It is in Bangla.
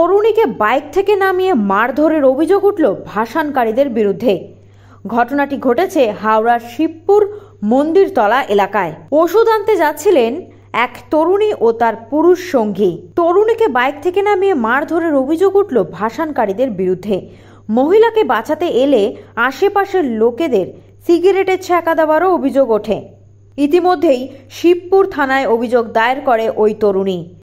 তরুণীকে বাইক থেকে নামিয়ে মারধরের অভিযোগ উঠল ভাষানকারীদের বিরুদ্ধে ঘটনাটি ঘটেছে হাওড়ার শিবপুর মন্দিরতলা এলাকায় ওষুধ আনতে যাচ্ছিলেন এক তরুণী ও তার পুরুষ সঙ্গী তরুণীকে বাইক থেকে নামিয়ে মারধরের অভিযোগ উঠল ভাষানকারীদের বিরুদ্ধে মহিলাকে বাঁচাতে এলে আশেপাশের লোকেদের সিগারেটের ছ্যাঁকা দেওয়ারও অভিযোগ ওঠে ইতিমধ্যেই শিবপুর থানায় অভিযোগ দায়ের করে ওই তরুণী